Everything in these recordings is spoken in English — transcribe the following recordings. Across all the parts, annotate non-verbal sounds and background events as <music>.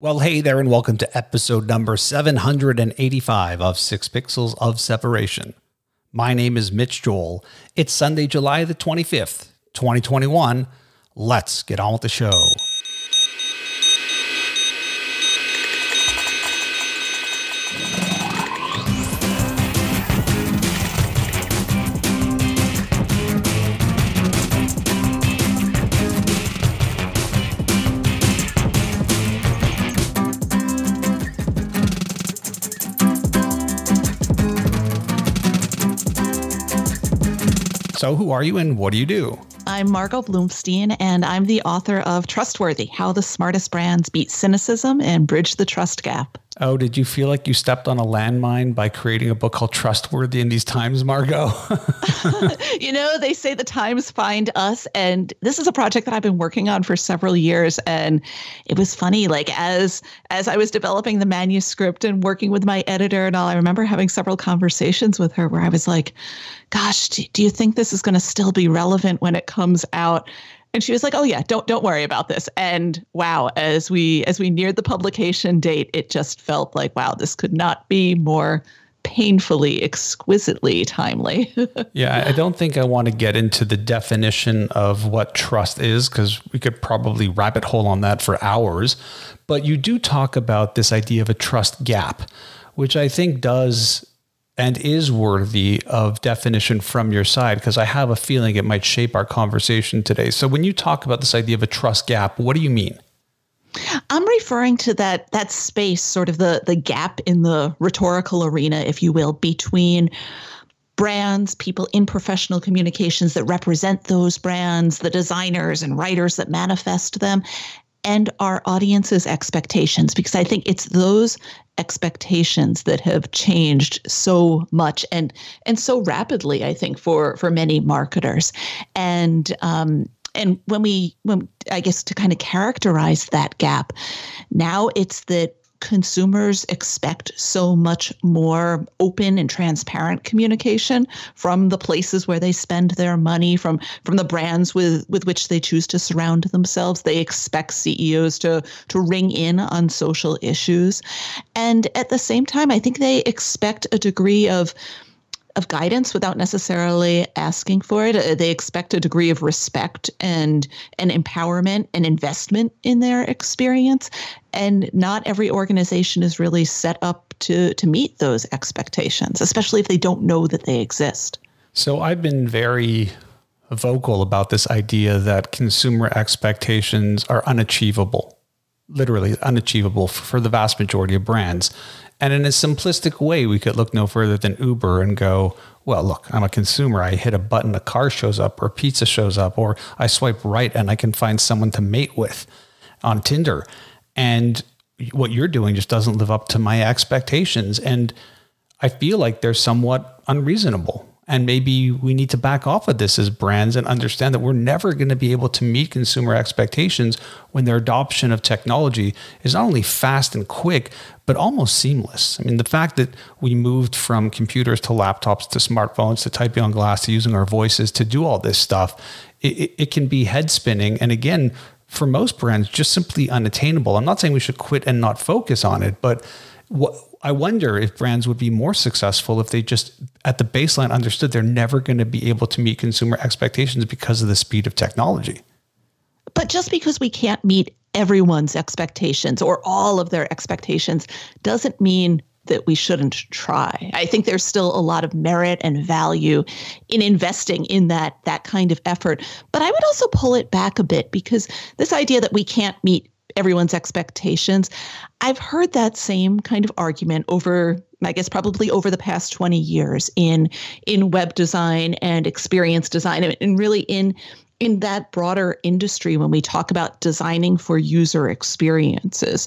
Well, hey there, and welcome to episode number 785 of Six Pixels of Separation. My name is Mitch Joel. It's Sunday, July the 25th, 2021. Let's get on with the show. So, who are you and what do you do? I'm Margot Bloomstein, and I'm the author of Trustworthy How the Smartest Brands Beat Cynicism and Bridge the Trust Gap. Oh, did you feel like you stepped on a landmine by creating a book called Trustworthy in these times, Margot? <laughs> <laughs> you know, they say the times find us. And this is a project that I've been working on for several years. And it was funny, like as as I was developing the manuscript and working with my editor and all, I remember having several conversations with her where I was like, gosh, do, do you think this is going to still be relevant when it comes? comes out and she was like, "Oh yeah, don't don't worry about this." And wow, as we as we neared the publication date, it just felt like wow, this could not be more painfully, exquisitely timely. <laughs> yeah, I don't think I want to get into the definition of what trust is because we could probably rabbit hole on that for hours. But you do talk about this idea of a trust gap, which I think does and is worthy of definition from your side because I have a feeling it might shape our conversation today. So when you talk about this idea of a trust gap, what do you mean? I'm referring to that that space, sort of the the gap in the rhetorical arena, if you will, between brands, people in professional communications that represent those brands, the designers and writers that manifest them, and our audience's expectations because I think it's those expectations that have changed so much and and so rapidly I think for for many marketers and um, and when we when I guess to kind of characterize that gap now it's that consumers expect so much more open and transparent communication from the places where they spend their money from from the brands with with which they choose to surround themselves they expect CEOs to to ring in on social issues and at the same time i think they expect a degree of of guidance without necessarily asking for it. Uh, they expect a degree of respect and an empowerment and investment in their experience, and not every organization is really set up to to meet those expectations, especially if they don't know that they exist. So I've been very vocal about this idea that consumer expectations are unachievable literally unachievable for the vast majority of brands. And in a simplistic way, we could look no further than Uber and go, well, look, I'm a consumer. I hit a button, a car shows up, or pizza shows up, or I swipe right and I can find someone to mate with on Tinder. And what you're doing just doesn't live up to my expectations. And I feel like they're somewhat unreasonable. And maybe we need to back off of this as brands and understand that we're never going to be able to meet consumer expectations when their adoption of technology is not only fast and quick, but almost seamless. I mean, the fact that we moved from computers to laptops to smartphones to typing on glass to using our voices to do all this stuff, it, it can be head spinning. And again, for most brands, just simply unattainable. I'm not saying we should quit and not focus on it, but what I wonder if brands would be more successful if they just at the baseline understood they're never going to be able to meet consumer expectations because of the speed of technology. But just because we can't meet everyone's expectations or all of their expectations doesn't mean that we shouldn't try. I think there's still a lot of merit and value in investing in that that kind of effort. But I would also pull it back a bit because this idea that we can't meet everyone's expectations. I've heard that same kind of argument over I guess probably over the past 20 years in in web design and experience design and really in in that broader industry when we talk about designing for user experiences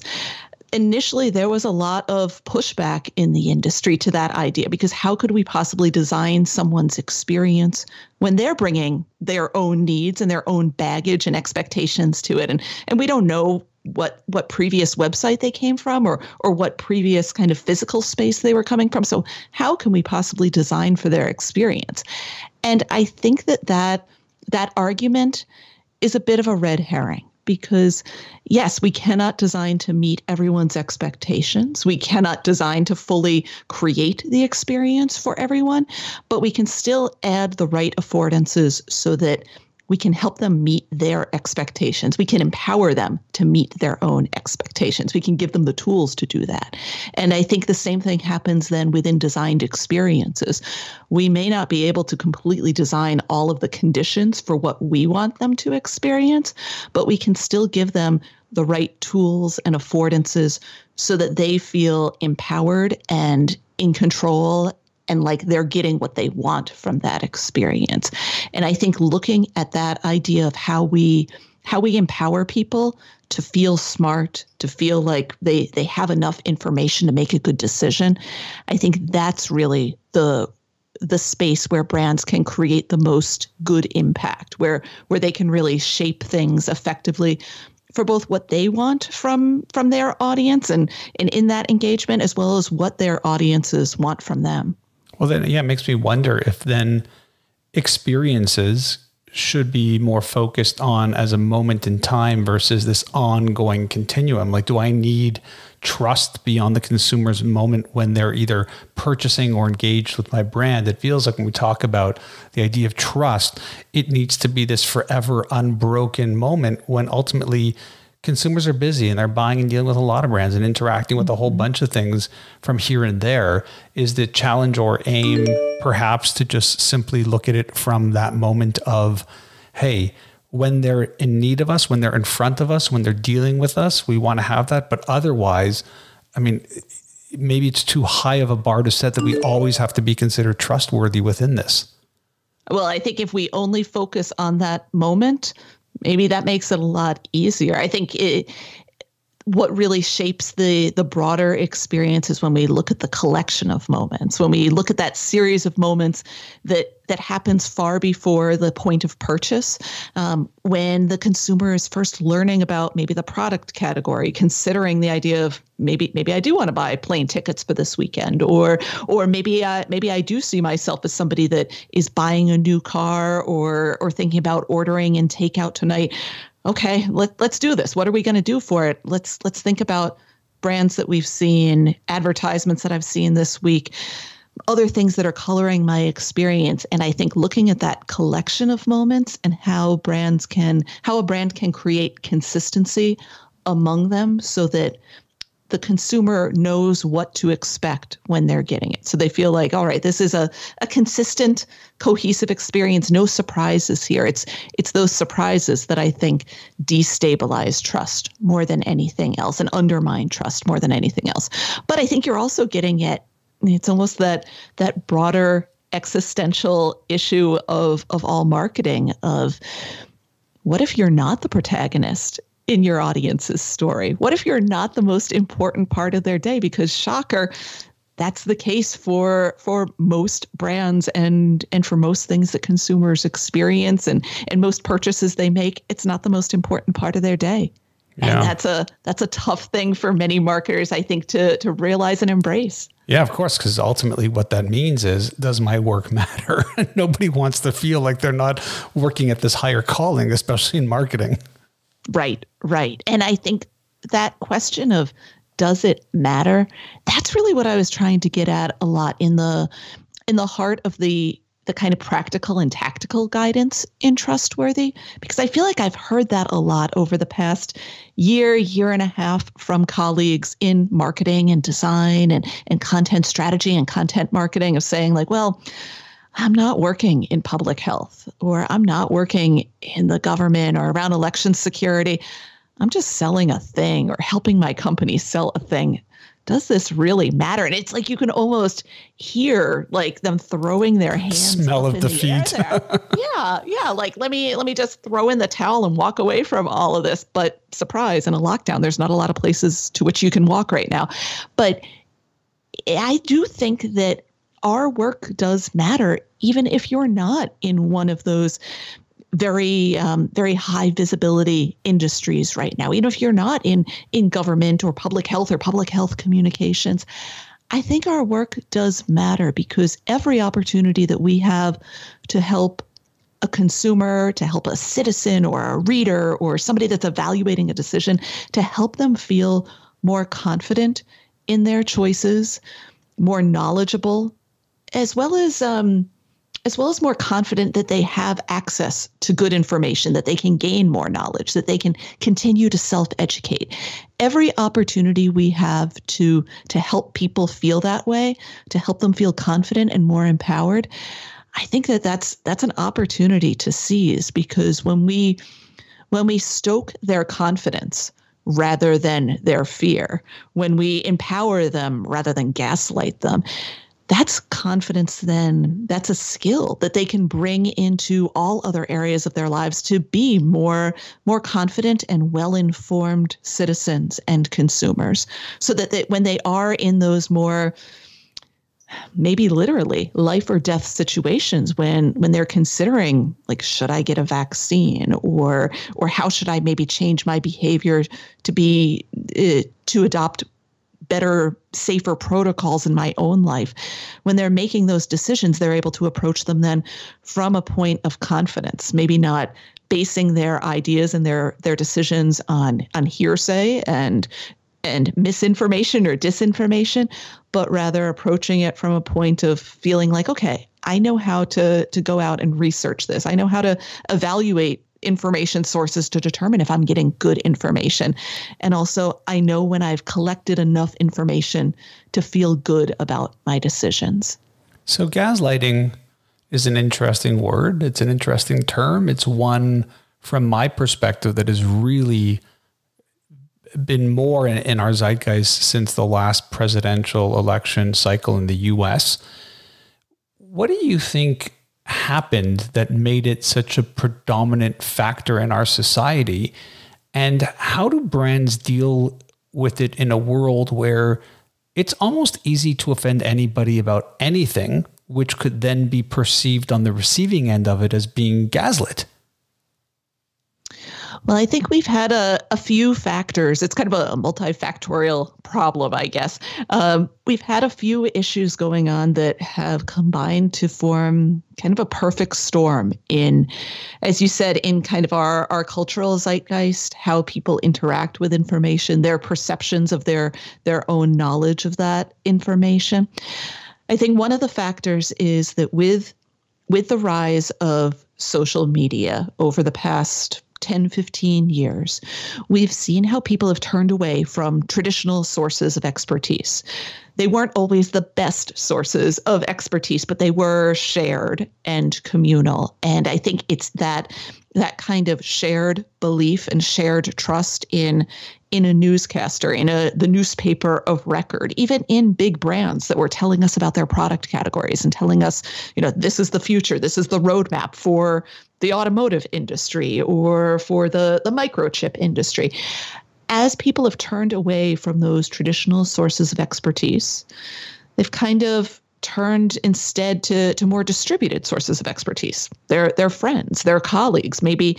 initially there was a lot of pushback in the industry to that idea because how could we possibly design someone's experience when they're bringing their own needs and their own baggage and expectations to it and and we don't know what what previous website they came from or or what previous kind of physical space they were coming from so how can we possibly design for their experience and i think that that that argument is a bit of a red herring because yes, we cannot design to meet everyone's expectations. We cannot design to fully create the experience for everyone, but we can still add the right affordances so that we can help them meet their expectations. We can empower them to meet their own expectations. We can give them the tools to do that. And I think the same thing happens then within designed experiences. We may not be able to completely design all of the conditions for what we want them to experience, but we can still give them the right tools and affordances so that they feel empowered and in control and like they're getting what they want from that experience. And I think looking at that idea of how we how we empower people to feel smart, to feel like they they have enough information to make a good decision, I think that's really the the space where brands can create the most good impact, where where they can really shape things effectively for both what they want from from their audience and and in that engagement as well as what their audiences want from them well, then, yeah, it makes me wonder if then experiences should be more focused on as a moment in time versus this ongoing continuum. Like, do I need trust beyond the consumer's moment when they're either purchasing or engaged with my brand? It feels like when we talk about the idea of trust, it needs to be this forever unbroken moment when ultimately consumers are busy and they're buying and dealing with a lot of brands and interacting with a whole mm-hmm. bunch of things from here and there is the challenge or aim perhaps to just simply look at it from that moment of hey when they're in need of us when they're in front of us when they're dealing with us we want to have that but otherwise i mean maybe it's too high of a bar to set that we always have to be considered trustworthy within this well, I think if we only focus on that moment, maybe that makes it a lot easier. I think it, what really shapes the the broader experience is when we look at the collection of moments when we look at that series of moments that that happens far before the point of purchase um, when the consumer is first learning about maybe the product category considering the idea of maybe maybe i do want to buy plane tickets for this weekend or or maybe I, maybe i do see myself as somebody that is buying a new car or or thinking about ordering and takeout tonight okay, let, let's do this. What are we going to do for it? Let's let's think about brands that we've seen, advertisements that I've seen this week, other things that are coloring my experience. And I think looking at that collection of moments and how brands can how a brand can create consistency among them so that the consumer knows what to expect when they're getting it. So they feel like, all right, this is a, a consistent, cohesive experience, no surprises here. It's it's those surprises that I think destabilize trust more than anything else and undermine trust more than anything else. But I think you're also getting it. it's almost that that broader existential issue of of all marketing of what if you're not the protagonist in your audience's story? What if you're not the most important part of their day? Because shocker, that's the case for for most brands and and for most things that consumers experience and and most purchases they make. It's not the most important part of their day. Yeah. And that's a that's a tough thing for many marketers, I think, to to realize and embrace. Yeah, of course, because ultimately what that means is does my work <laughs> matter? Nobody wants to feel like they're not working at this higher calling, especially in marketing. Right, right. And I think that question of does it matter? That's really what I was trying to get at a lot in the in the heart of the the kind of practical and tactical guidance in trustworthy because I feel like I've heard that a lot over the past year, year and a half from colleagues in marketing and design and and content strategy and content marketing of saying like, well, I'm not working in public health or I'm not working in the government or around election security. I'm just selling a thing or helping my company sell a thing. Does this really matter? And it's like you can almost hear like them throwing their hands. Smell of the, feet. <laughs> yeah, yeah. Like let me let me just throw in the towel and walk away from all of this. But surprise, in a lockdown, there's not a lot of places to which you can walk right now. But I do think that our work does matter, even if you're not in one of those very um, very high visibility industries right now. Even if you're not in in government or public health or public health communications, I think our work does matter because every opportunity that we have to help a consumer, to help a citizen or a reader or somebody that's evaluating a decision, to help them feel more confident in their choices, more knowledgeable as well as um, as well as more confident that they have access to good information, that they can gain more knowledge, that they can continue to self-educate. Every opportunity we have to to help people feel that way, to help them feel confident and more empowered, I think that that's that's an opportunity to seize because when we when we stoke their confidence rather than their fear, when we empower them rather than gaslight them, that's confidence then that's a skill that they can bring into all other areas of their lives to be more more confident and well-informed citizens and consumers so that they, when they are in those more maybe literally life or death situations when when they're considering like should i get a vaccine or or how should i maybe change my behavior to be uh, to adopt better, safer protocols in my own life. When they're making those decisions, they're able to approach them then from a point of confidence, maybe not basing their ideas and their their decisions on on hearsay and and misinformation or disinformation, but rather approaching it from a point of feeling like, okay, I know how to to go out and research this. I know how to evaluate information sources to determine if I'm getting good information. And also, I know when I've collected enough information to feel good about my decisions. So, gaslighting is an interesting word. It's an interesting term. It's one, from my perspective, that has really been more in, in our zeitgeist since the last presidential election cycle in the US. What do you think happened that made it such a predominant factor in our society? And how do brands deal with it in a world where it's almost easy to offend anybody about anything, which could then be perceived on the receiving end of it as being gaslit? Well, I think we've had a, a few factors. It's kind of a multifactorial problem, I guess. Um, we've had a few issues going on that have combined to form kind of a perfect storm in, as you said, in kind of our, our cultural zeitgeist, how people interact with information, their perceptions of their their own knowledge of that information. I think one of the factors is that with with the rise of social media over the past 10, 15 years, we've seen how people have turned away from traditional sources of expertise. They weren't always the best sources of expertise, but they were shared and communal. And I think it's that that kind of shared belief and shared trust in in a newscaster, in a the newspaper of record, even in big brands that were telling us about their product categories and telling us, you know, this is the future, this is the roadmap for the automotive industry or for the, the microchip industry. As people have turned away from those traditional sources of expertise, they've kind of turned instead to, to more distributed sources of expertise. Their their friends, their colleagues, maybe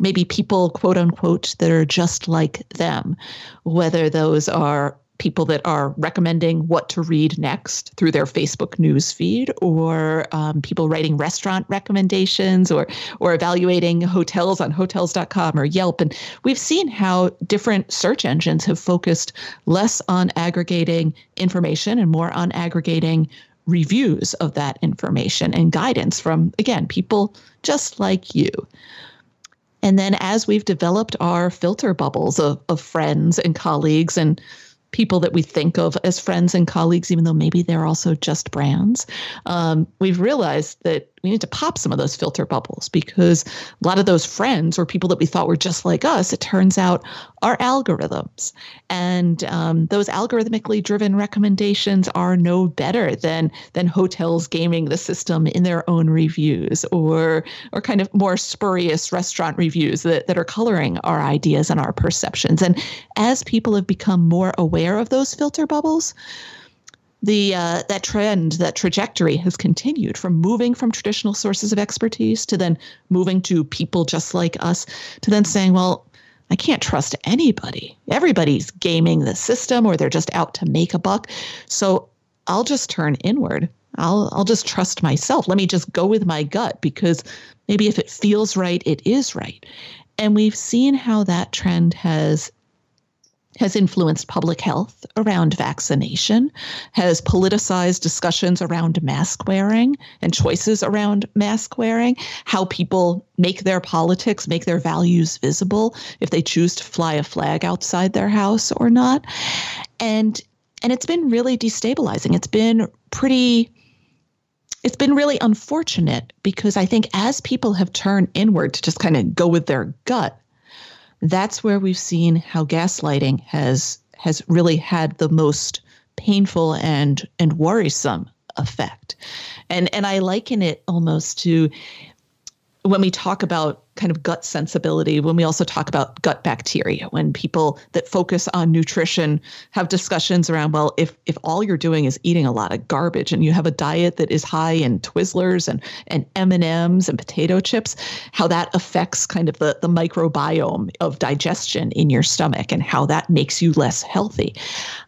maybe people, quote unquote, that are just like them, whether those are people that are recommending what to read next through their Facebook news feed, or um, people writing restaurant recommendations, or or evaluating hotels on Hotels.com or Yelp. And we've seen how different search engines have focused less on aggregating information and more on aggregating reviews of that information and guidance from again people just like you. And then as we've developed our filter bubbles of, of friends and colleagues and people that we think of as friends and colleagues, even though maybe they're also just brands, um, we've realized that we need to pop some of those filter bubbles because a lot of those friends or people that we thought were just like us, it turns out are algorithms. And um, those algorithmically driven recommendations are no better than than hotels gaming the system in their own reviews or or kind of more spurious restaurant reviews that, that are coloring our ideas and our perceptions. And as people have become more aware of those filter bubbles, the uh, that trend, that trajectory has continued from moving from traditional sources of expertise to then moving to people just like us to then saying, well, I can't trust anybody. Everybody's gaming the system or they're just out to make a buck. So I'll just turn inward. I'll I'll just trust myself. Let me just go with my gut because maybe if it feels right, it is right. And we've seen how that trend has has influenced public health around vaccination, has politicized discussions around mask wearing and choices around mask wearing, how people make their politics, make their values visible, if they choose to fly a flag outside their house or not. And and it's been really destabilizing. It's been pretty it's been really unfortunate because I think as people have turned inward to just kind of go with their gut, that's where we've seen how gaslighting has has really had the most painful and and worrisome effect. And and I liken it almost to when we talk about kind of gut sensibility, when we also talk about gut bacteria, when people that focus on nutrition have discussions around, well, if if all you're doing is eating a lot of garbage and you have a diet that is high in Twizzlers and and M&Ms and potato chips, how that affects kind of the the microbiome of digestion in your stomach and how that makes you less healthy.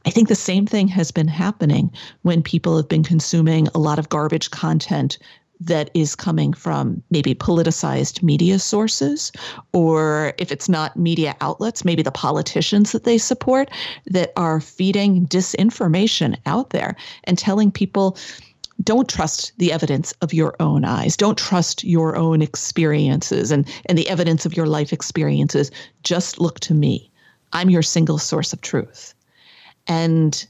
I think the same thing has been happening when people have been consuming a lot of garbage content that is coming from maybe politicized media sources, or if it's not media outlets, maybe the politicians that they support that are feeding disinformation out there and telling people don't trust the evidence of your own eyes. Don't trust your own experiences and, and the evidence of your life experiences. Just look to me. I'm your single source of truth. And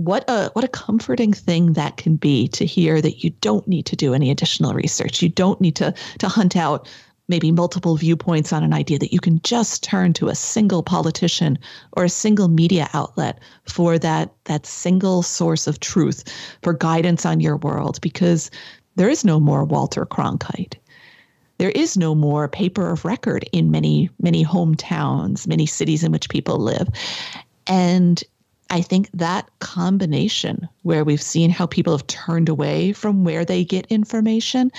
what a what a comforting thing that can be to hear that you don't need to do any additional research. You don't need to to hunt out maybe multiple viewpoints on an idea that you can just turn to a single politician or a single media outlet for that that single source of truth for guidance on your world because there is no more Walter Cronkite. There is no more paper of record in many many hometowns, many cities in which people live. And I think that combination, where we've seen how people have turned away from where they get information,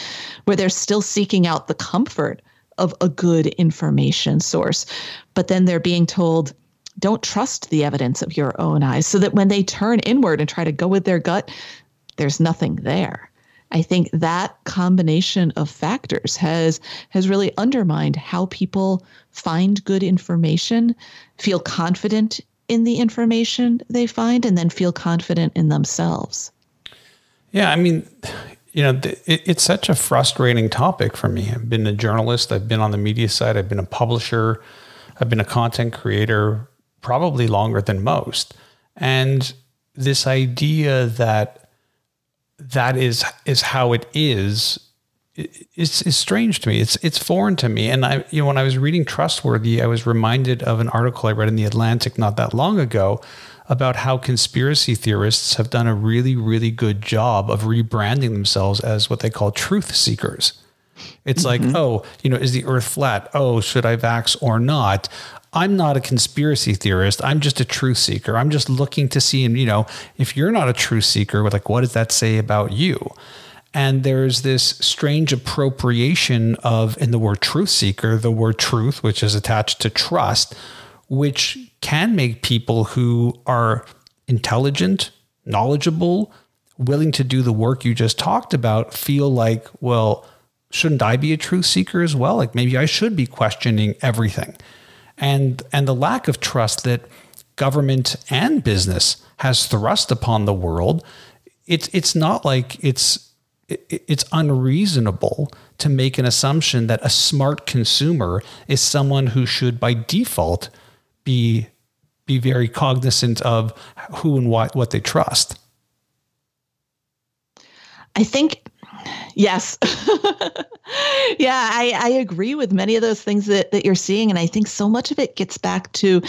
where they're still seeking out the comfort of a good information source, but then they're being told, don't trust the evidence of your own eyes, so that when they turn inward and try to go with their gut, there's nothing there. I think that combination of factors has has really undermined how people find good information, feel confident in the information they find and then feel confident in themselves. Yeah, I mean, you know, it, it's such a frustrating topic for me. I've been a journalist, I've been on the media side, I've been a publisher, I've been a content creator probably longer than most. And this idea that that is is how it is it's, it's strange to me. It's it's foreign to me. And I, you know, when I was reading Trustworthy, I was reminded of an article I read in the Atlantic not that long ago about how conspiracy theorists have done a really, really good job of rebranding themselves as what they call truth seekers. It's mm-hmm. like, oh, you know, is the earth flat? Oh, should I vax or not? I'm not a conspiracy theorist. I'm just a truth seeker. I'm just looking to see, and you know, if you're not a truth seeker, like, what does that say about you? And there's this strange appropriation of, in the word truth seeker, the word truth, which is attached to trust, which can make people who are intelligent, knowledgeable, willing to do the work you just talked about feel like, well, shouldn't I be a truth seeker as well? Like maybe I should be questioning everything. And and the lack of trust that government and business has thrust upon the world, it's it's not like it's it's unreasonable to make an assumption that a smart consumer is someone who should by default be be very cognizant of who and what what they trust i think yes <laughs> yeah I, I agree with many of those things that, that you're seeing and i think so much of it gets back to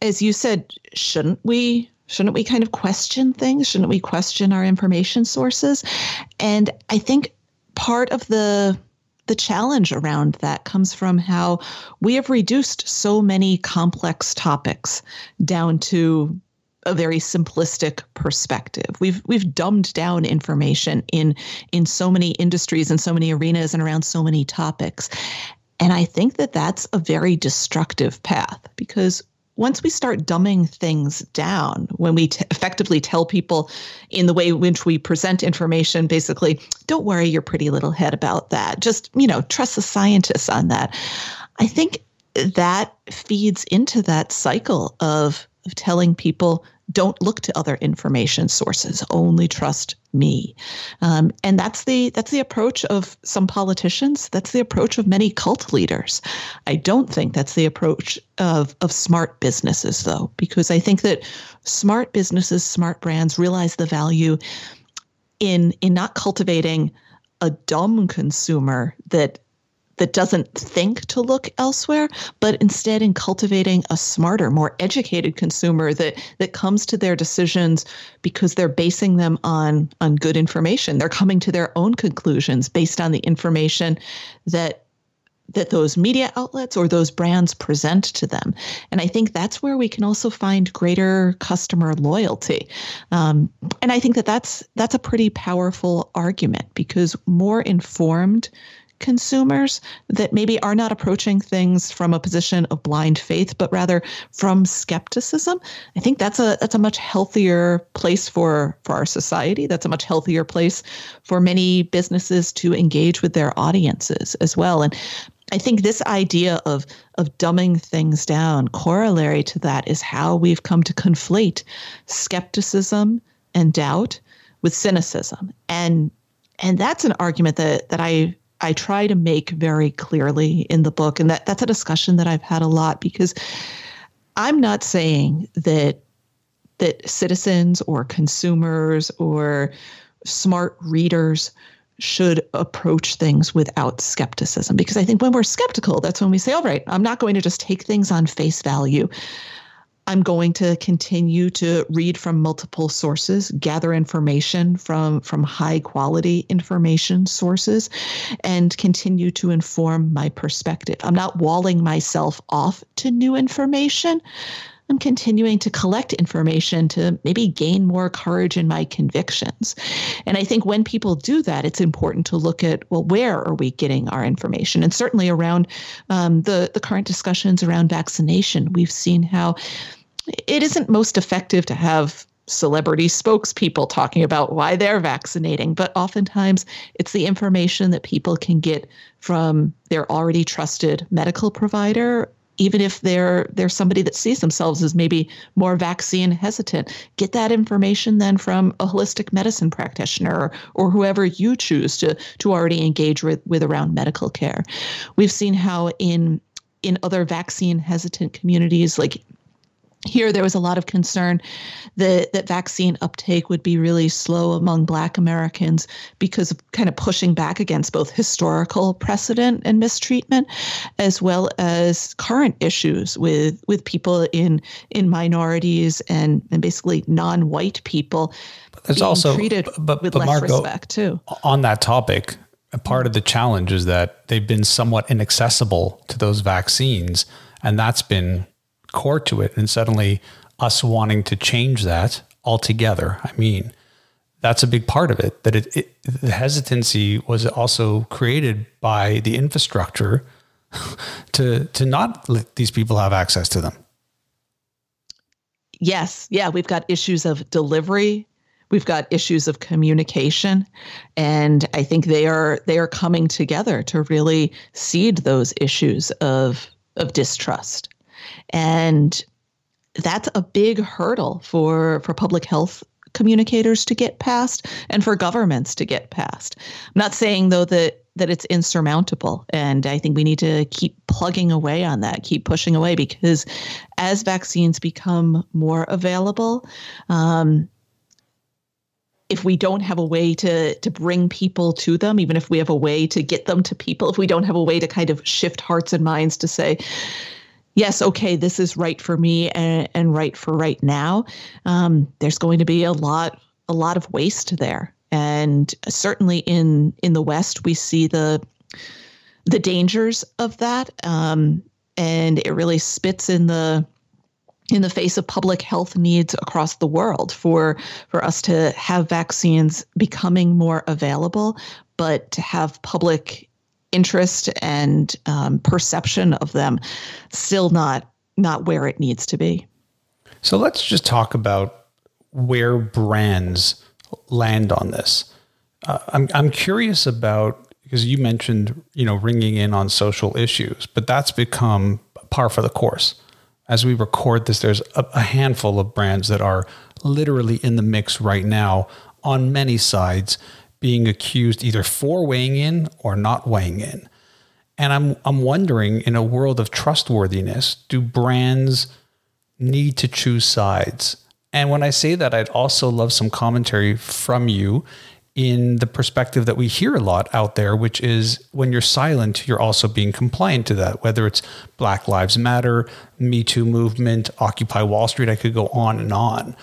as you said shouldn't we Shouldn't we kind of question things? Shouldn't we question our information sources? And I think part of the the challenge around that comes from how we have reduced so many complex topics down to a very simplistic perspective. We've we've dumbed down information in in so many industries and so many arenas and around so many topics. And I think that that's a very destructive path because once we start dumbing things down, when we t- effectively tell people in the way in which we present information, basically, don't worry your pretty little head about that. Just, you know, trust the scientists on that. I think that feeds into that cycle of, of telling people don't look to other information sources, only trust me um, and that's the that's the approach of some politicians that's the approach of many cult leaders i don't think that's the approach of of smart businesses though because i think that smart businesses smart brands realize the value in in not cultivating a dumb consumer that that doesn't think to look elsewhere, but instead in cultivating a smarter, more educated consumer that that comes to their decisions because they're basing them on on good information. They're coming to their own conclusions based on the information that that those media outlets or those brands present to them. And I think that's where we can also find greater customer loyalty. Um, and I think that that's that's a pretty powerful argument because more informed consumers that maybe are not approaching things from a position of blind faith, but rather from skepticism. I think that's a that's a much healthier place for for our society. That's a much healthier place for many businesses to engage with their audiences as well. And I think this idea of of dumbing things down, corollary to that is how we've come to conflate skepticism and doubt with cynicism. And and that's an argument that that I I try to make very clearly in the book, and that, that's a discussion that I've had a lot because I'm not saying that that citizens or consumers or smart readers should approach things without skepticism because I think when we're skeptical, that's when we say, all right, I'm not going to just take things on face value. I'm going to continue to read from multiple sources, gather information from, from high quality information sources, and continue to inform my perspective. I'm not walling myself off to new information. I'm continuing to collect information to maybe gain more courage in my convictions. And I think when people do that, it's important to look at well, where are we getting our information? And certainly around um, the the current discussions around vaccination, we've seen how it isn't most effective to have celebrity spokespeople talking about why they're vaccinating, but oftentimes it's the information that people can get from their already trusted medical provider. Even if they're they're somebody that sees themselves as maybe more vaccine hesitant, get that information then from a holistic medicine practitioner or, or whoever you choose to to already engage with, with around medical care. We've seen how in in other vaccine hesitant communities like here there was a lot of concern that, that vaccine uptake would be really slow among black americans because of kind of pushing back against both historical precedent and mistreatment as well as current issues with with people in in minorities and and basically non-white people but there's also treated but, but, but Margo, respect too on that topic part of the challenge is that they've been somewhat inaccessible to those vaccines and that's been core to it. And suddenly, us wanting to change that altogether, I mean, that's a big part of it. That it, it the hesitancy was also created by the infrastructure <laughs> to to not let these people have access to them. Yes, yeah, we've got issues of delivery, we've got issues of communication, and I think they are they are coming together to really seed those issues of of distrust. And that's a big hurdle for, for public health communicators to get past and for governments to get past. I'm not saying though that that it's insurmountable and I think we need to keep plugging away on that, keep pushing away because as vaccines become more available, um, if we don't have a way to to bring people to them even if we have a way to get them to people if we don't have a way to kind of shift hearts and minds to say yes, okay, this is right for me and, and right for right now, um, there's going to be a lot a lot of waste there. And certainly in in the West, we see the the dangers of that, um, and it really spits in the in the face of public health needs across the world for for us to have vaccines becoming more available but to have public interest and um, perception of them still not not where it needs to be. So let's just talk about where brands land on this. Uh, I'm I'm curious about because you mentioned you know ringing in on social issues, but that's become par for the course. As we record this, there's a, a handful of brands that are literally in the mix right now on many sides being accused either for weighing in or not weighing in. And I'm I'm wondering in a world of trustworthiness, do brands need to choose sides? And when I say that, I'd also love some commentary from you in the perspective that we hear a lot out there, which is when you're silent, you're also being compliant to that, whether it's Black Lives Matter, Me Too movement, Occupy Wall Street, I could go on and on.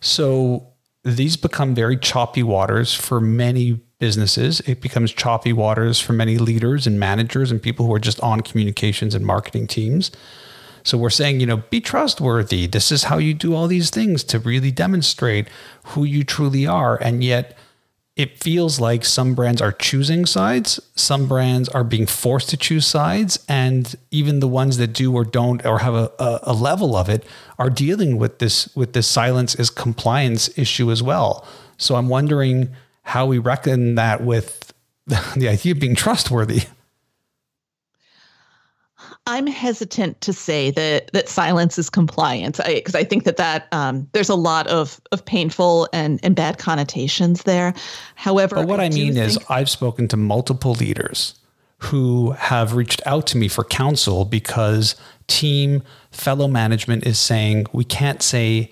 So these become very choppy waters for many businesses. It becomes choppy waters for many leaders and managers and people who are just on communications and marketing teams. So we're saying, you know, be trustworthy. This is how you do all these things to really demonstrate who you truly are. And yet, it feels like some brands are choosing sides, some brands are being forced to choose sides, and even the ones that do or don't or have a, a, level of it are dealing with this with this silence is compliance issue as well. So I'm wondering how we reckon that with <laughs> the idea of being trustworthy. I'm hesitant to say that that silence is compliance because I, I, think that that um, there's a lot of of painful and and bad connotations there. However, but what I, I mean is I've spoken to multiple leaders who have reached out to me for counsel because team fellow management is saying we can't say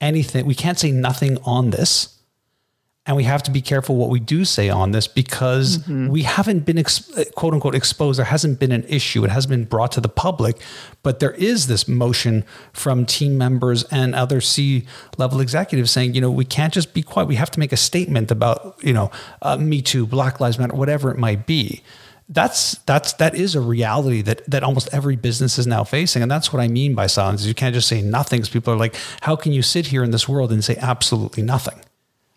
anything, we can't say nothing on this and we have to be careful what we do say on this because mm-hmm. we haven't been, quote unquote, exposed. There hasn't been an issue. It hasn't been brought to the public. But there is this motion from team members and other C level executives saying, you know, we can't just be quiet. We have to make a statement about, you know, uh, Me Too, Black Lives Matter, whatever it might be that's that's that is a reality that that almost every business is now facing and that's what i mean by silence you can't just say nothing because people are like how can you sit here in this world and say absolutely nothing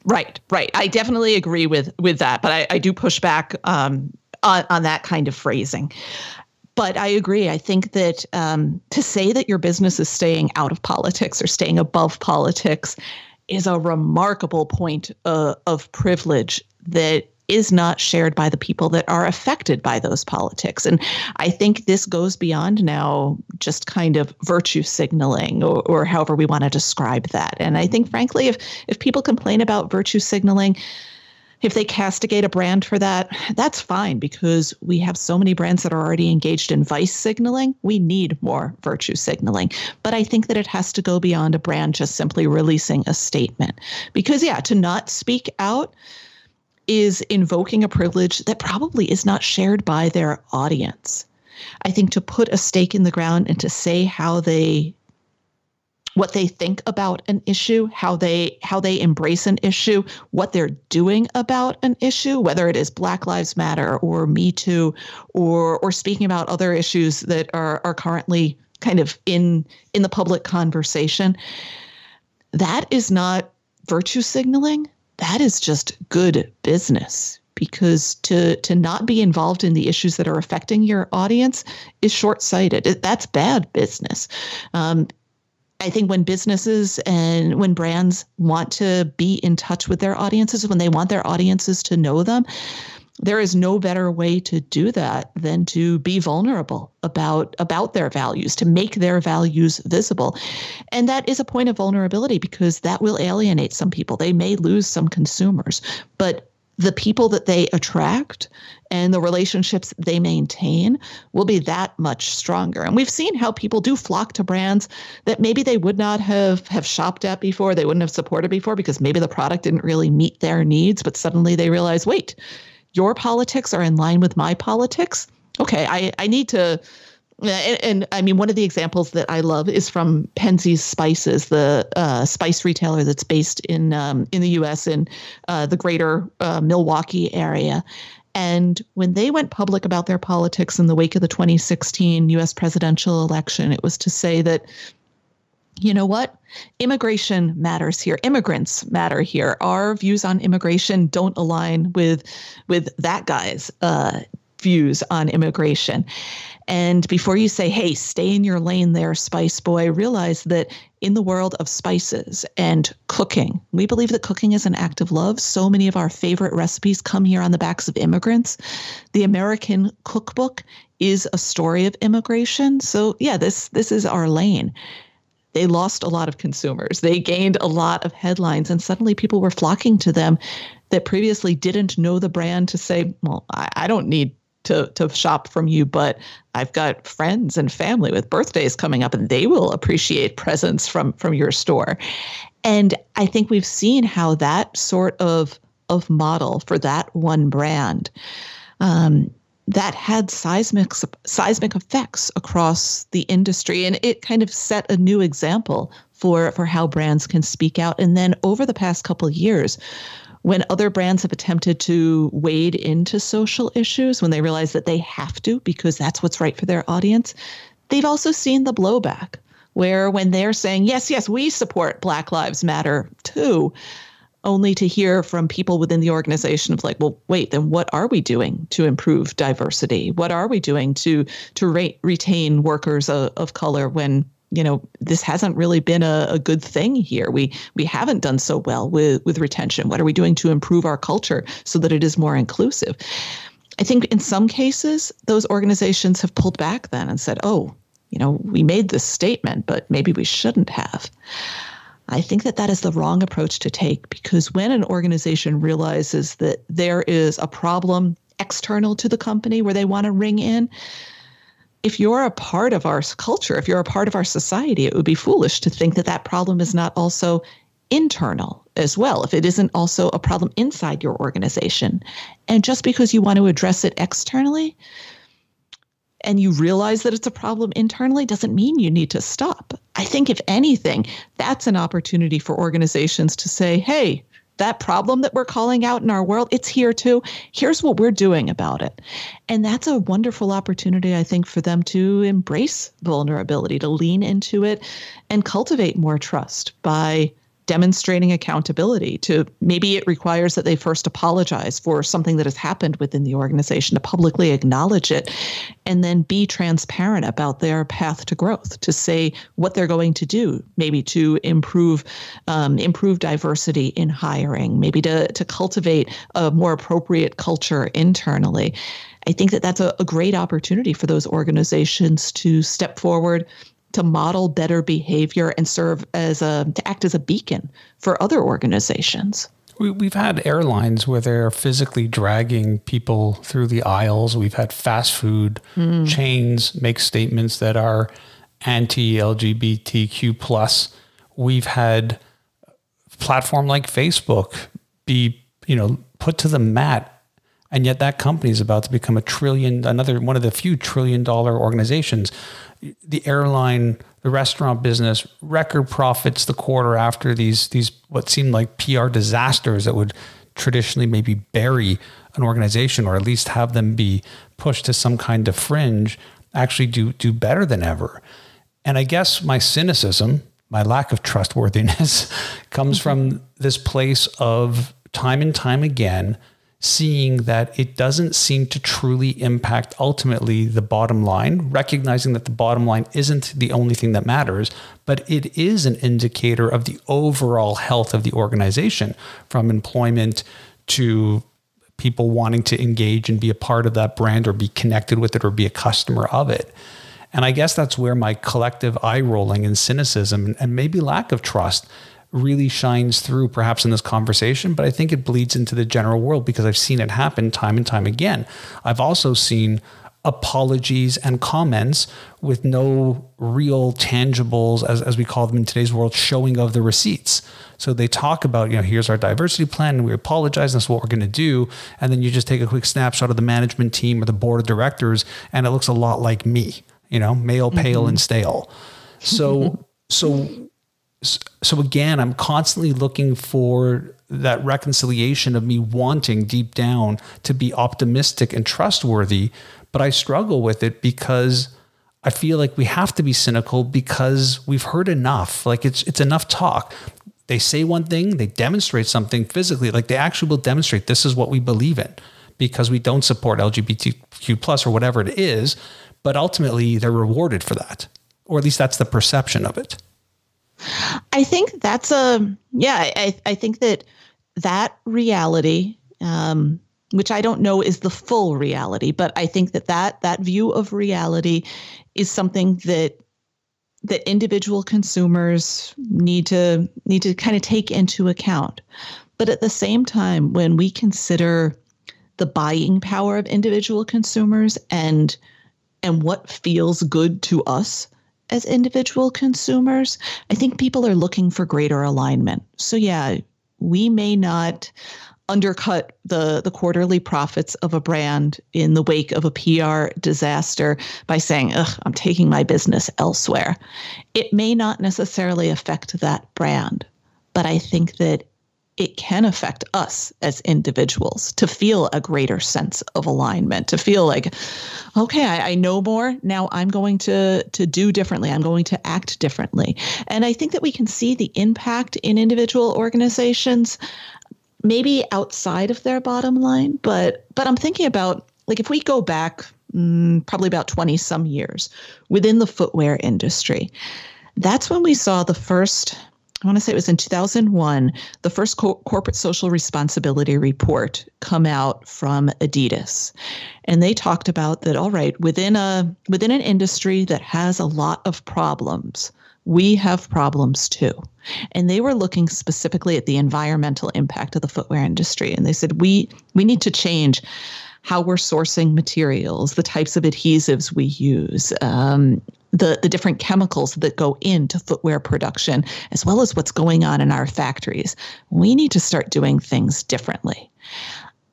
Right, right. I definitely agree with with that, but I, I do push back um, on, on that kind of phrasing. But I agree. I think that um, to say that your business is staying out of politics or staying above politics is a remarkable point uh, of privilege that is not shared by the people that are affected by those politics. And I think this goes beyond now just kind of virtue signaling or, or however we want to describe that. And I think, frankly, if, if people complain about virtue signaling, if they castigate a brand for that, that's fine because we have so many brands that are already engaged in vice signaling. We need more virtue signaling. But I think that it has to go beyond a brand just simply releasing a statement. Because, yeah, to not speak out, is invoking a privilege that probably is not shared by their audience. I think to put a stake in the ground and to say how they what they think about an issue, how they how they embrace an issue, what they're doing about an issue, whether it is Black Lives Matter or Me Too or or speaking about other issues that are are currently kind of in in the public conversation. That is not virtue signaling that is just good business because to to not be involved in the issues that are affecting your audience is short-sighted that's bad business um, I think when businesses and when brands want to be in touch with their audiences, when they want their audiences to know them, there is no better way to do that than to be vulnerable about about their values to make their values visible and that is a point of vulnerability because that will alienate some people they may lose some consumers but the people that they attract and the relationships they maintain will be that much stronger. And we've seen how people do flock to brands that maybe they would not have have shopped at before, they wouldn't have supported before because maybe the product didn't really meet their needs, but suddenly they realize, wait, your politics are in line with my politics, okay, I, I need to. And, and I mean, one of the examples that I love is from Penzi's Spices, the uh, spice retailer that's based in um, in the U.S. in uh, the greater uh, Milwaukee area. And when they went public about their politics in the wake of the 2016 US presidential election, it was to say that you know what? Immigration matters here. Immigrants matter here. Our views on immigration don't align with with that guy's uh, views on immigration. And before you say, "Hey, stay in your lane, there, Spice Boy," realize that in the world of spices and cooking, we believe that cooking is an act of love. So many of our favorite recipes come here on the backs of immigrants. The American cookbook is a story of immigration. So yeah, this this is our lane they lost a lot of consumers. They gained a lot of headlines, and suddenly people were flocking to them that previously didn't know the brand to say, well, I, I don't need to, to shop from you, but I've got friends and family with birthdays coming up, and they will appreciate presents from from your store. And I think we've seen how that sort of of model for that one brand um, that had seismic seismic effects across the industry and it kind of set a new example for for how brands can speak out and then over the past couple years when other brands have attempted to wade into social issues when they realize that they have to because that's what's right for their audience they've also seen the blowback where when they're saying yes yes we support black lives matter too only to hear from people within the organization of like, well, wait, then what are we doing to improve diversity? What are we doing to to rate, retain workers of, of color when you know this hasn't really been a, a good thing here we we haven't done so well with with retention what are we doing to improve our culture so that it is more inclusive i think in some cases those organizations have pulled back then and said oh you know we made this statement but maybe we shouldn't have I think that that is the wrong approach to take because when an organization realizes that there is a problem external to the company where they want to ring in, if you're a part of our culture, if you're a part of our society, it would be foolish to think that that problem is not also internal as well, if it isn't also a problem inside your organization. And just because you want to address it externally and you realize that it's a problem internally doesn't mean you need to stop. I think, if anything, that's an opportunity for organizations to say, hey, that problem that we're calling out in our world, it's here too. Here's what we're doing about it. And that's a wonderful opportunity, I think, for them to embrace vulnerability, to lean into it, and cultivate more trust by demonstrating accountability to maybe it requires that they first apologize for something that has happened within the organization to publicly acknowledge it and then be transparent about their path to growth to say what they're going to do maybe to improve um, improve diversity in hiring maybe to, to cultivate a more appropriate culture internally I think that that's a, a, great opportunity for those organizations to step forward, to model better behavior and serve as a to act as a beacon for other organizations. We, have had airlines where they're physically dragging people through the aisles. We've had fast food mm. chains make statements that are anti-LGBTQ plus. We've had platform like Facebook be you know put to the mat and yet that company is about to become a trillion another one of the few trillion dollar organizations the airline, the restaurant business, record profits the quarter after these these what seemed like PR disasters that would traditionally maybe bury an organization or at least have them be pushed to some kind of fringe actually do do better than ever. And I guess my cynicism, my lack of trustworthiness <laughs> comes mm-hmm. from this place of time and time again seeing that it doesn't seem to truly impact ultimately the bottom line, recognizing that the bottom line isn't the only thing that matters, but it is an indicator of the overall health of the organization from employment to people wanting to engage and be a part of that brand or be connected with it or be a customer of it. And I guess that's where my collective eye rolling and cynicism and maybe lack of trust really shines through perhaps in this conversation, but I think it bleeds into the general world because I've seen it happen time and time again. I've also seen apologies and comments with no real tangibles, as, as we call them in today's world, showing of the receipts. So they talk about, you know, here's our diversity plan and we apologize. And that's what we're going to do. And then you just take a quick snapshot of the management team or the board of directors, and it looks a lot like me, you know, male, pale, mm -hmm. and stale. So, so so again, I'm constantly looking for that reconciliation of me wanting deep down to be optimistic and trustworthy, but I struggle with it because I feel like we have to be cynical because we've heard enough. Like it's it's enough talk. They say one thing, they demonstrate something physically, like they actually will demonstrate this is what we believe in because we don't support LGBTQ plus or whatever it is, but ultimately they're rewarded for that. Or at least that's the perception of it. I think that's a yeah. I I think that that reality, um, which I don't know is the full reality, but I think that that that view of reality is something that that individual consumers need to need to kind of take into account. But at the same time, when we consider the buying power of individual consumers and and what feels good to us, as individual consumers, I think people are looking for greater alignment. So yeah, we may not undercut the the quarterly profits of a brand in the wake of a PR disaster by saying, "Ugh, I'm taking my business elsewhere." It may not necessarily affect that brand, but I think that it can affect us as individuals to feel a greater sense of alignment to feel like okay I, I, know more now i'm going to to do differently i'm going to act differently and i think that we can see the impact in individual organizations maybe outside of their bottom line but but i'm thinking about like if we go back mm, probably about 20 some years within the footwear industry that's when we saw the first I want to say it was in 2001, the first co- corporate social responsibility report come out from Adidas. And they talked about that all right, within a within an industry that has a lot of problems, we have problems too. And they were looking specifically at the environmental impact of the footwear industry and they said we we need to change how we're sourcing materials, the types of adhesives we use, um, the, the different chemicals that go into footwear production, as well as what's going on in our factories. We need to start doing things differently.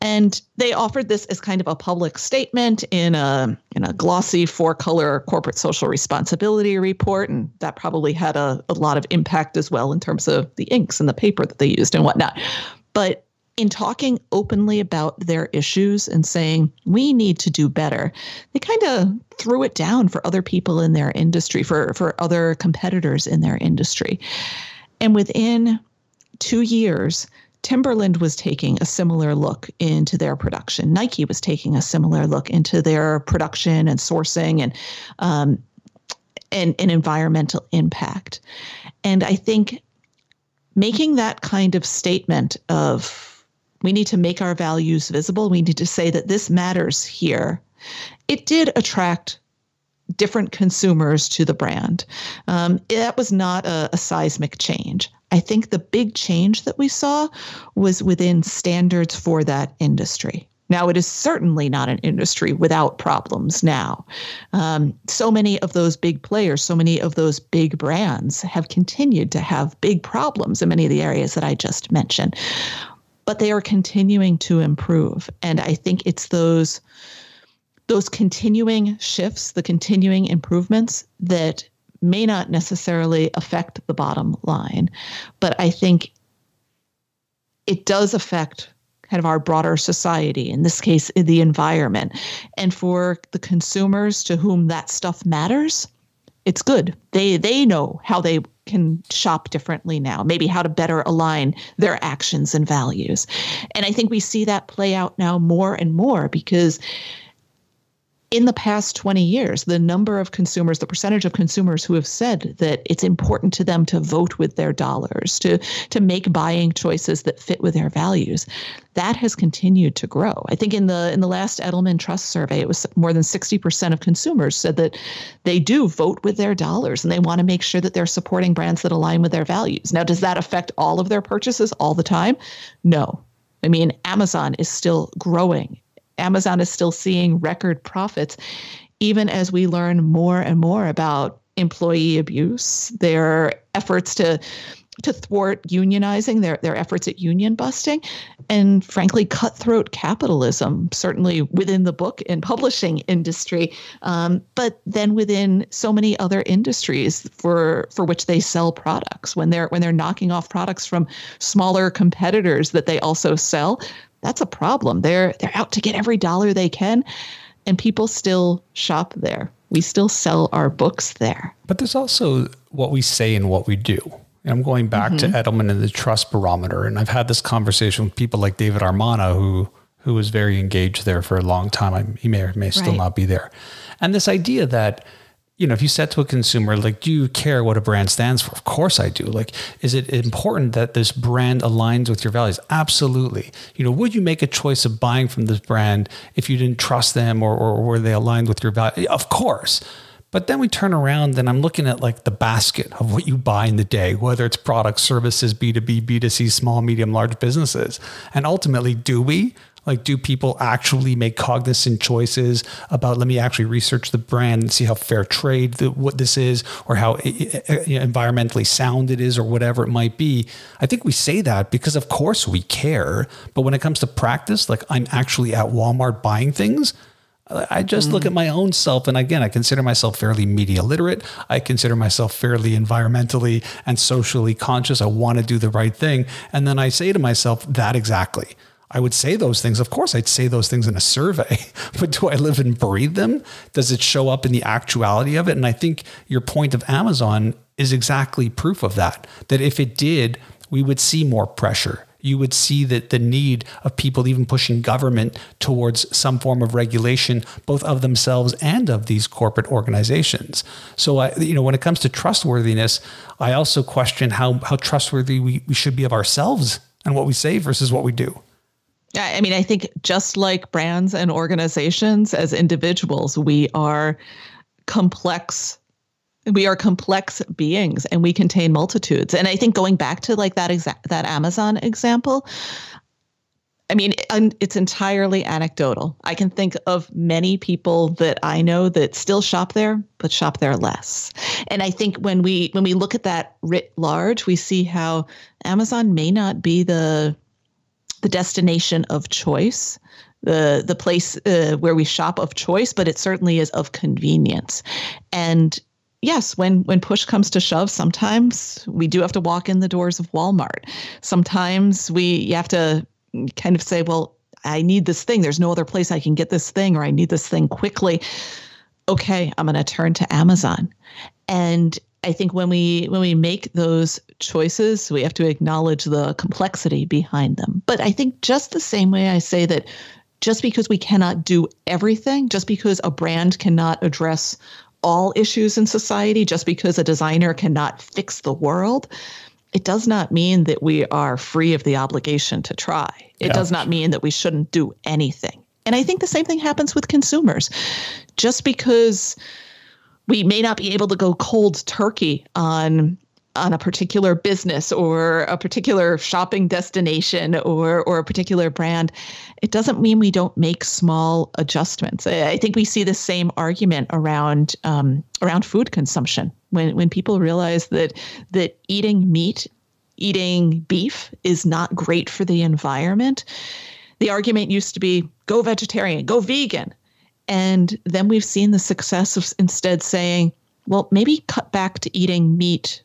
And they offered this as kind of a public statement in a, in a glossy four color corporate social responsibility report. And that probably had a, a lot of impact as well in terms of the inks and the paper that they used and whatnot. But in talking openly about their issues and saying, we need to do better, they kind of threw it down for other people in their industry, for, for other competitors in their industry. And within two years, Timberland was taking a similar look into their production. Nike was taking a similar look into their production and sourcing and um, and, and environmental impact. And I think making that kind of statement of we need to make our values visible. We need to say that this matters here. It did attract different consumers to the brand. Um, that was not a, a seismic change. I think the big change that we saw was within standards for that industry. Now, it is certainly not an industry without problems now. Um, so many of those big players, so many of those big brands have continued to have big problems in many of the areas that I just mentioned but they are continuing to improve. And I think it's those those continuing shifts, the continuing improvements that may not necessarily affect the bottom line, but I think it does affect kind of our broader society, in this case, the environment. And for the consumers to whom that stuff matters, it's good. They they know how they can shop differently now, maybe how to better align their actions and values. And I think we see that play out now more and more because in the past 20 years, the number of consumers, the percentage of consumers who have said that it's important to them to vote with their dollars, to, to make buying choices that fit with their values, that has continued to grow. I think in the in the last Edelman Trust survey, it was more than 60% of consumers said that they do vote with their dollars and they want to make sure that they're supporting brands that align with their values. Now, does that affect all of their purchases all the time? No. I mean, Amazon is still growing Amazon is still seeing record profits, even as we learn more and more about employee abuse, their efforts to to thwart unionizing, their their efforts at union busting, and frankly, cutthroat capitalism, certainly within the book and publishing industry, um, but then within so many other industries for for which they sell products. When they're when they're knocking off products from smaller competitors that they also sell, that's a problem. They're they're out to get every dollar they can and people still shop there. We still sell our books there. But there's also what we say and what we do. And I'm going back mm-hmm. to Edelman and the trust barometer. And I've had this conversation with people like David Armana, who who was very engaged there for a long time. I, he may or may still right. not be there. And this idea that you know, if you said to a consumer, like, do you care what a brand stands for? Of course I do. Like, is it important that this brand aligns with your values? Absolutely. You know, would you make a choice of buying from this brand if you didn't trust them or, or were they aligned with your values? Of course. But then we turn around and I'm looking at like the basket of what you buy in the day, whether it's products, services, B2B, B2C, small, medium, large businesses. And ultimately, do we like, do people actually make cognizant choices about? Let me actually research the brand and see how fair trade the, what this is, or how eh, eh, eh, you know, environmentally sound it is, or whatever it might be. I think we say that because, of course, we care. But when it comes to practice, like I'm actually at Walmart buying things. I just mm. look at my own self, and again, I consider myself fairly media literate. I consider myself fairly environmentally and socially conscious. I want to do the right thing, and then I say to myself that exactly I would say those things. Of course, I'd say those things in a survey, <laughs> but do I live and breathe them? Does it show up in the actuality of it? And I think your point of Amazon is exactly proof of that. That if it did, we would see more pressure. You would see that the need of people even pushing government towards some form of regulation, both of themselves and of these corporate organizations. So, I, you know, when it comes to trustworthiness, I also question how, how trustworthy we, we should be of ourselves and what we say versus what we do. I mean, I think just like brands and organizations, as individuals, we are complex. We are complex beings, and we contain multitudes. And I think going back to like that exact that Amazon example, I mean, it's entirely anecdotal. I can think of many people that I know that still shop there, but shop there less. And I think when we when we look at that writ large, we see how Amazon may not be the the destination of choice, the the place uh, where we shop of choice, but it certainly is of convenience. And yes, when when push comes to shove, sometimes we do have to walk in the doors of Walmart. Sometimes we you have to kind of say, well, I need this thing. There's no other place I can get this thing, or I need this thing quickly. Okay, I'm going to turn to Amazon. And I think when we when we make those choices, we have to acknowledge the complexity behind them. But I think just the same way I say that just because we cannot do everything, just because a brand cannot address all issues in society, just because a designer cannot fix the world, it does not mean that we are free of the obligation to try. It yeah. does not mean that we shouldn't do anything. And I think the same thing happens with consumers. Just because we may not be able to go cold turkey on on a particular business or a particular shopping destination or or a particular brand it doesn't mean we don't make small adjustments i, think we see the same argument around um, around food consumption when when people realize that that eating meat eating beef is not great for the environment the argument used to be go vegetarian go vegan and then we've seen the success of instead saying, well, maybe cut back to eating meat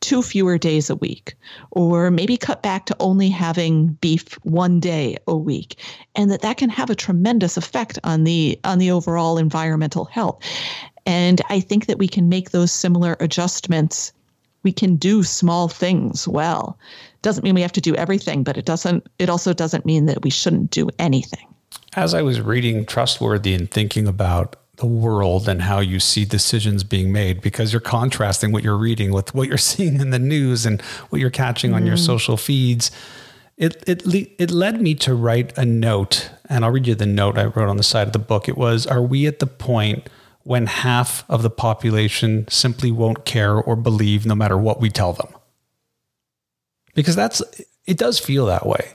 two fewer days a week, or maybe cut back to only having beef one day a week, and that that can have a tremendous effect on the on the overall environmental health. And I think that we can make those similar adjustments. We can do small things well. Doesn't mean we have to do everything, but it doesn't. It also doesn't mean that we shouldn't do anything as I was reading Trustworthy and thinking about the world and how you see decisions being made because you're contrasting what you're reading with what you're <laughs> seeing in the news and what you're catching mm. on your mm-hmm. social feeds. It, it, it led me to write a note, and I'll read you the note I wrote on the side of the book. It was Are we at the point when half of the population simply won't care or believe no matter what we tell them? Because that's, it does feel that way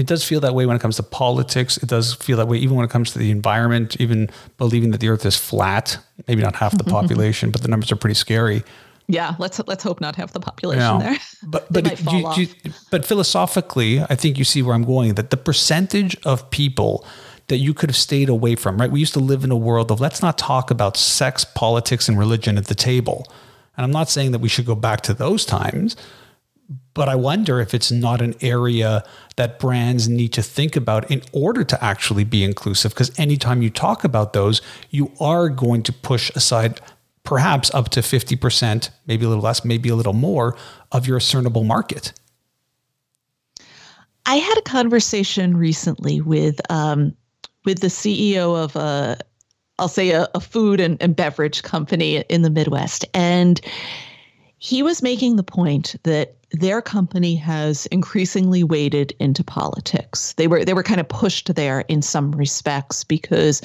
it does feel that way when it comes to politics. It does feel that way even when it comes to the environment, even believing that the earth is flat, maybe not half the mm-hmm, mm-hmm. population, but the numbers are pretty scary. Yeah, let's let's hope not half the population no. there. <laughs> But <laughs> but it, you, you, but philosophically, I think you see where I'm going that the percentage of people that you could have stayed away from, right? We used to live in a world of let's not talk about sex, politics and religion at the table. And I'm not saying that we should go back to those times, but I wonder if it's not an area that brands need to think about in order to actually be inclusive. Because anytime you talk about those, you are going to push aside perhaps up to 50%, maybe a little less, maybe a little more of your discernible market. I had a conversation recently with um, with the CEO of a, I'll say a, a food and, and beverage company in the Midwest, and he was making the point that their company has increasingly waded into politics. They were they were kind of pushed there in some respects because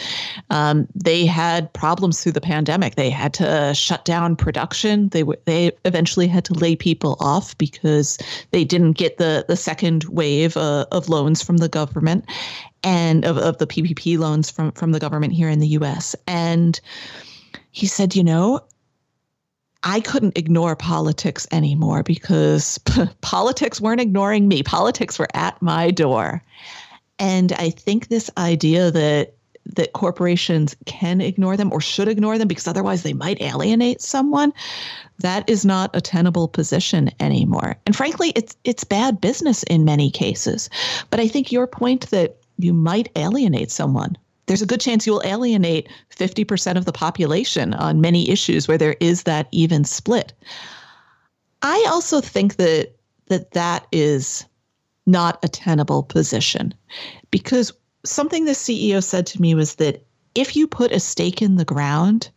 um, they had problems through the pandemic. They had to shut down production. They were they eventually had to lay people off because they didn't get the the second wave uh, of loans from the government and of, of the PPP loans from from the government here in the U.S. And he said, you know, I couldn't ignore politics anymore because p- <laughs> politics weren't ignoring me. Politics were at my door. And I think this idea that that corporations can ignore them or should ignore them because otherwise they might alienate someone, that is not a tenable position anymore. And frankly, it's it's bad business in many cases. But I think your point that you might alienate someone there's a good chance you will alienate 50% of the population on many issues where there is that even split. I also think that that, that is not a tenable position because something the CEO said to me was that if you put a stake in the ground,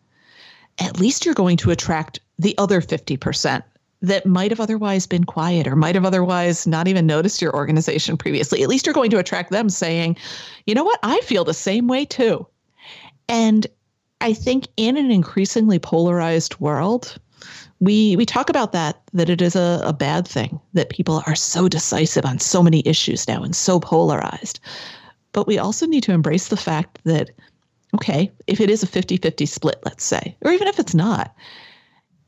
at least you're going to attract the other 50% that might have otherwise been quiet or might have otherwise not even noticed your organization previously. At least you're going to attract them saying, you know what, I feel the same way too. And I think in an increasingly polarized world, we we talk about that that it is a, a bad thing that people are so decisive on so many issues now and so polarized. But we also need to embrace the fact that, okay, if it is a 50-50 split, let's say, or even if it's not,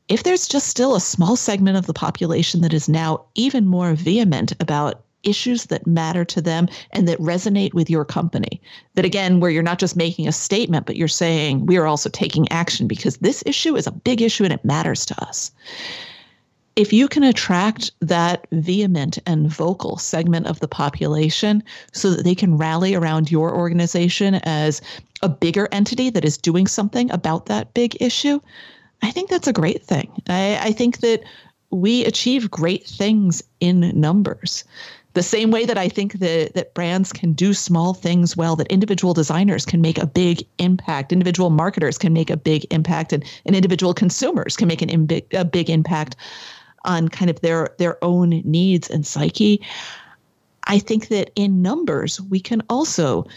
if there's just still a small segment of the population that is now even more vehement about issues that matter to them and that resonate with your company. That again, where you're not just making a statement, but you're saying, we are also taking action because this issue is a big issue and it matters to us. If you can attract that vehement and vocal segment of the population so that they can rally around your organization as a bigger entity that is doing something about that big issue, I think that's a great thing. I, I think that we achieve great things in numbers. The same way that I think that, that brands can do small things well, that individual designers can make a big impact, individual marketers can make a big impact, and, and individual consumers can make an imbi- a big impact on kind of their, their own needs and psyche. I think that in numbers, we can also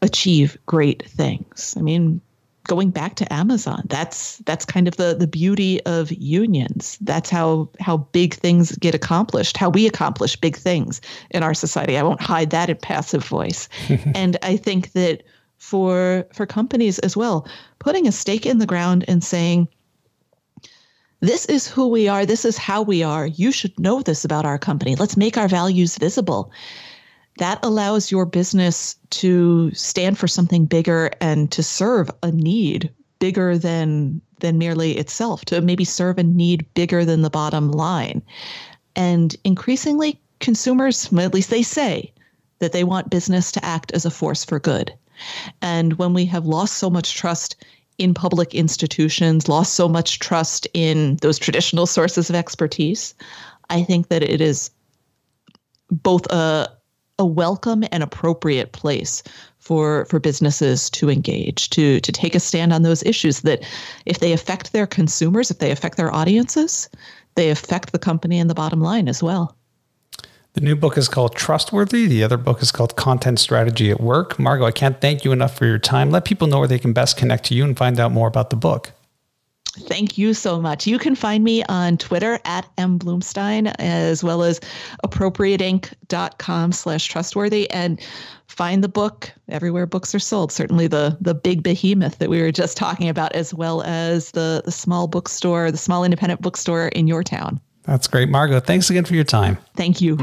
achieve great things. I mean, going back to Amazon. That's that's kind of the the beauty of unions. That's how how big things get accomplished, how we accomplish big things in our society. I won't hide that in passive voice. <laughs> and I think that for for companies as well, putting a stake in the ground and saying this is who we are. This is how we are. You should know this about our company. Let's make our values visible that allows your business to stand for something bigger and to serve a need bigger than than merely itself to maybe serve a need bigger than the bottom line and increasingly consumers at least they say that they want business to act as a force for good and when we have lost so much trust in public institutions lost so much trust in those traditional sources of expertise i think that it is both a a welcome and appropriate place for for businesses to engage to to take a stand on those issues that if they affect their consumers if they affect their audiences they affect the company and the bottom line as well the new book is called Trustworthy. The other book is called Content Strategy at Work. Margot, I can't thank you enough for your time. Let people know where they can best connect to you and find out more about the book. Thank you so much. You can find me on Twitter at mbloomstein as well as appropriateinc.com slash trustworthy and find the book everywhere books are sold. Certainly the the big behemoth that we were just talking about, as well as the, the small bookstore, the small independent bookstore in your town. That's great. Margot, thanks again for your time. Thank you.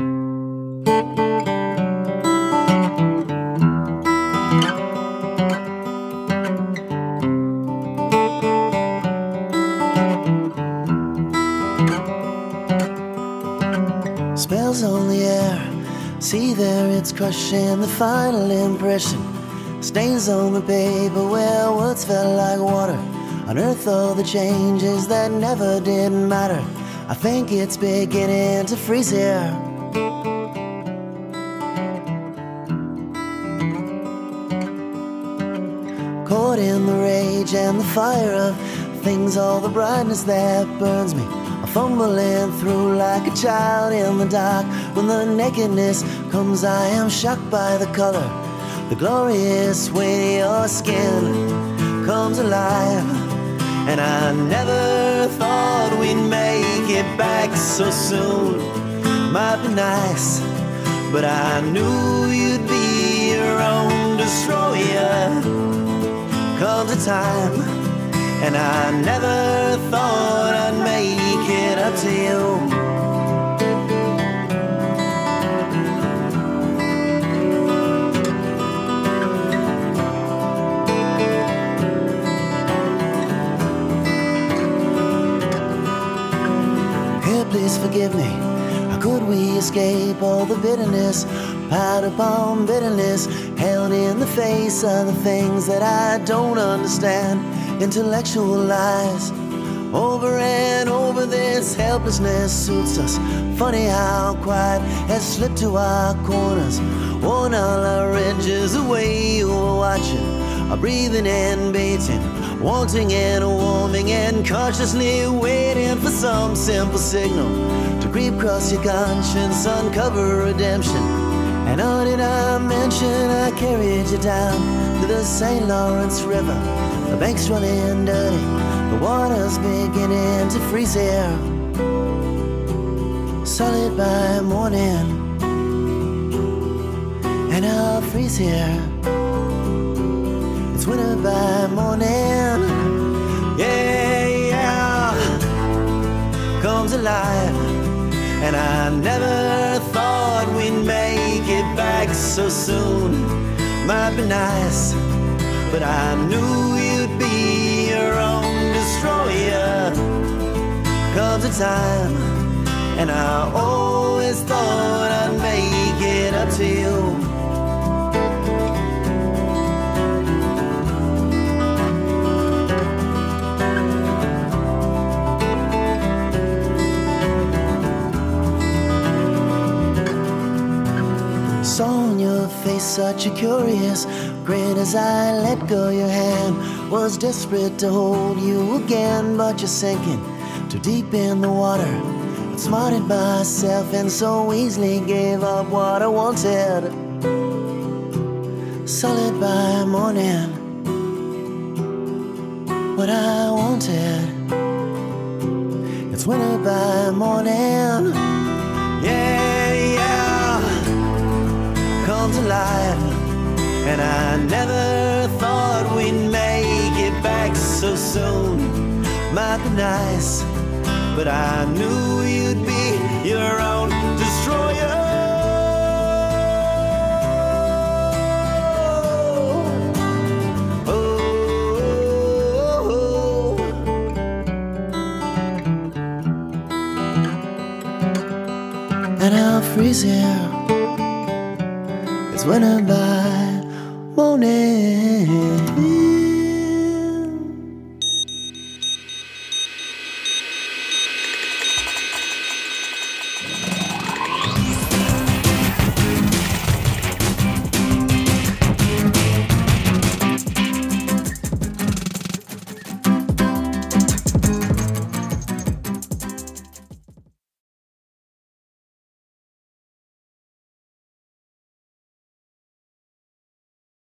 See there, it's crushing the final impression. Stains on the paper where words felt like water. Unearth all the changes that never did matter. I think it's beginning to freeze here. Caught in the rage and the fire of things, all the brightness that burns me fumbling through like a child in the dark. When the nakedness comes, I am shocked by the color. The glorious way your skin comes alive. And I never thought we'd make it back so soon. Might be nice, but I knew you'd be your own destroyer comes a time, and I never thought I'd make up to you. please forgive me. How could we escape all the bitterness, piled upon bitterness, held in the face of the things that I don't understand? Intellectual lies over and over this helplessness suits us. Funny how quiet has slipped to our corners. Worn all our edges away, we're watching, are breathing and baiting, wanting and warming, and consciously waiting for some simple signal to creep across your conscience, uncover redemption. And on did I mention I carried you down to the St. Lawrence River? The bank's running dirty. The water's beginning to freeze here. Solid by morning. And I'll freeze here. It's winter by morning. Yeah, yeah. Comes alive. And I never thought we'd make it back so soon. Might be nice, but I knew comes a time, and I always thought I'd make it up to you. Saw on your face such a curious grin as I let go your hand. Was desperate to hold you again, but you're sinking too deep in the water, smarted myself and so easily gave up what I wanted. Solid by morning, what I wanted. It's winter by morning, yeah, yeah. Comes alive, and I never thought we'd make it back so soon. Might be nice but I knew you'd be your own destroyer. and I'll freeze here. It's by.